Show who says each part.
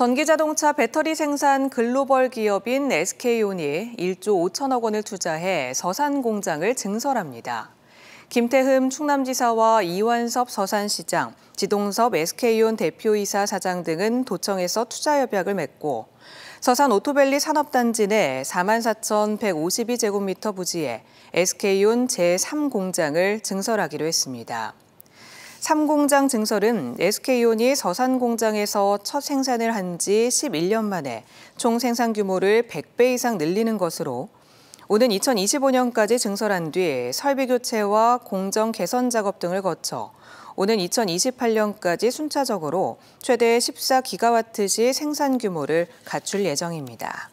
Speaker 1: 전기자동차 배터리 생산 글로벌 기업인 SK온이 1조 5천억 원을 투자해 서산 공장을 증설합니다. 김태흠 충남지사와 이완섭 서산시장, 지동섭 SK온 대표이사 사장 등은 도청에서 투자 협약을 맺고 서산 오토밸리 산업단지 내 44,152제곱미터 부지에 SK온 제3공장을 증설하기로 했습니다. 삼공장 증설은 SK온이 서산공장에서 첫 생산을 한 지 11년 만에 총 생산 규모를 100배 이상 늘리는 것으로 오는 2025년까지 증설한 뒤 설비 교체와 공정 개선 작업 등을 거쳐 오는 2028년까지 순차적으로 최대 14기가와트시 생산 규모를 갖출 예정입니다.